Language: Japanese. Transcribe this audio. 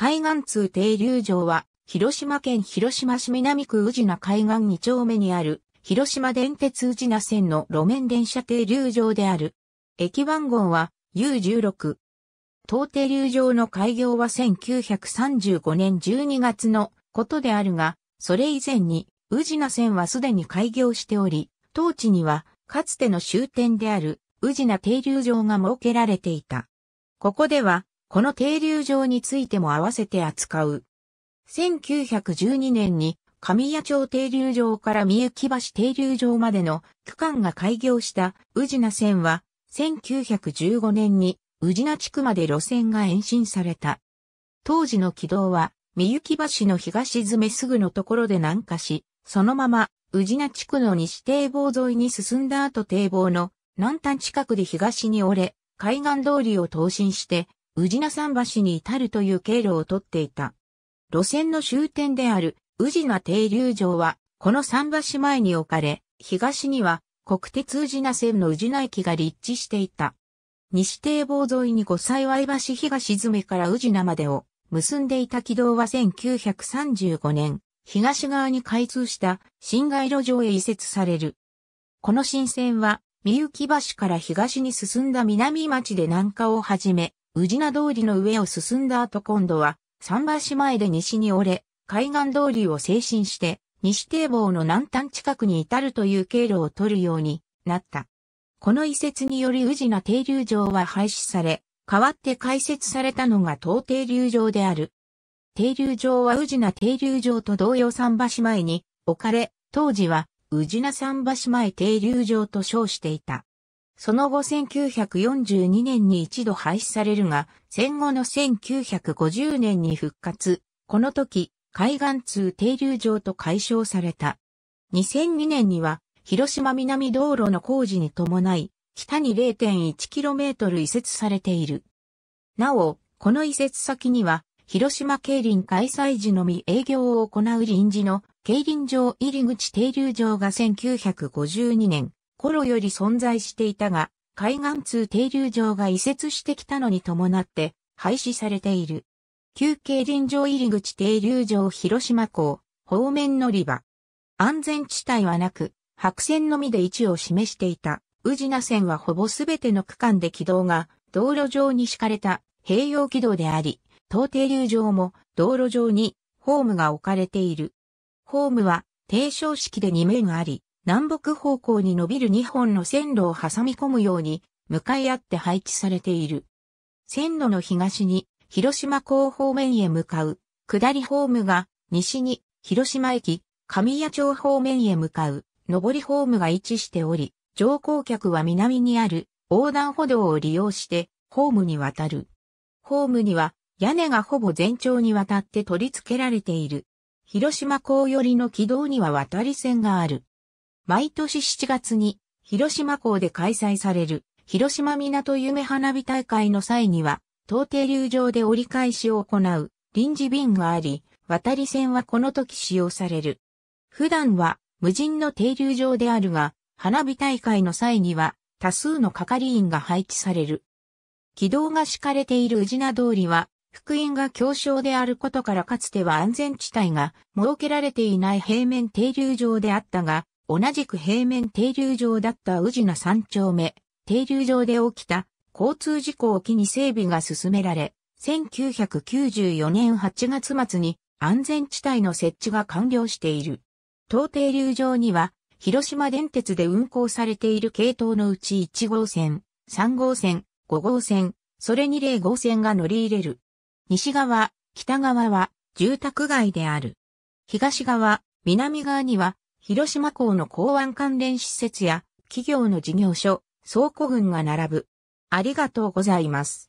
海岸通停留場は、広島県広島市南区宇品海岸2丁目にある、広島電鉄宇品線の路面電車停留場である。駅番号は U16。当停留場の開業は1935年12月のことであるが、それ以前に宇品線はすでに開業しており、当地にはかつての終点である宇品停留場が設けられていた。ここではこの停留場についても合わせて扱う。1912年に神谷町停留場から三雪橋停留場までの区間が開業した宇品線は1915年に宇品地区まで路線が延伸された。当時の軌道は三雪橋の東詰めすぐのところで南下し、そのまま宇品地区の西堤防沿いに進んだ後堤防の南端近くで東に折れ、海岸通りを東進して宇品桟橋に至るという経路をとっていた。路線の終点である宇品停留場は、この桟橋前に置かれ、東には国鉄宇品線の宇品駅が立地していた。西堤防沿いに五幸橋東詰から宇品までを結んでいた軌道は1935年、東側に開通した新街路上へ移設される。この新線は、三幸橋から東に進んだ南町で南下をはじめ、宇品通りの上を進んだ後今度は、桟橋前で西に折れ、海岸通りを精神して、西堤防の南端近くに至るという経路を取るようになった。この移設により宇品停留場は廃止され、代わって開設されたのが東停留場である。停留場は宇品停留場と同様桟橋前に置かれ、当時は宇品桟橋前停留場と称していた。その後1942年に一度廃止されるが、戦後の1950年に復活。この時、海岸通停留場と解消された。2002年には、広島南道路の工事に伴い、北に 0.1km 移設されている。なお、この移設先には、広島競輪開催時のみ営業を行う臨時の競輪場入口停留場が1952年、頃より存在していたが、海岸通停留場が移設してきたのに伴って廃止されている。休憩臨場入口停留場広島港、方面乗り場。安全地帯はなく、白線のみで位置を示していた。宇品線はほぼすべての区間で軌道が道路上に敷かれた併用軌道であり、東停留場も道路上にホームが置かれている。ホームは低床式で2面あり、南北方向に伸びる2本の線路を挟み込むように、向かい合って配置されている。線路の東に、広島港方面へ向かう、下りホームが、西に、広島駅、神谷町方面へ向かう、上りホームが位置しており、乗降客は南にある、横断歩道を利用して、ホームに渡る。ホームには、屋根がほぼ全長にわたって取り付けられている。広島港寄りの軌道には渡り線がある。毎年7月に広島港で開催される広島港夢花火大会の際には、東停留場で折り返しを行う臨時便があり、渡り線はこの時使用される。普段は無人の停留場であるが、花火大会の際には多数の係員が配置される。軌道が敷かれている宇品通りは、福音が強小であることからかつては安全地帯が設けられていない平面停留場であったが、同じく平面停留場だった宇品三丁目、停留場で起きた交通事故を機に整備が進められ、1994年8月末に安全地帯の設置が完了している。当停留場には、広島電鉄で運行されている系統のうち1号線、3号線、5号線、それに0号線が乗り入れる。西側、北側は住宅街である。東側、南側には広島港の港湾関連施設や企業の事業所、倉庫群が並ぶ。ありがとうございます。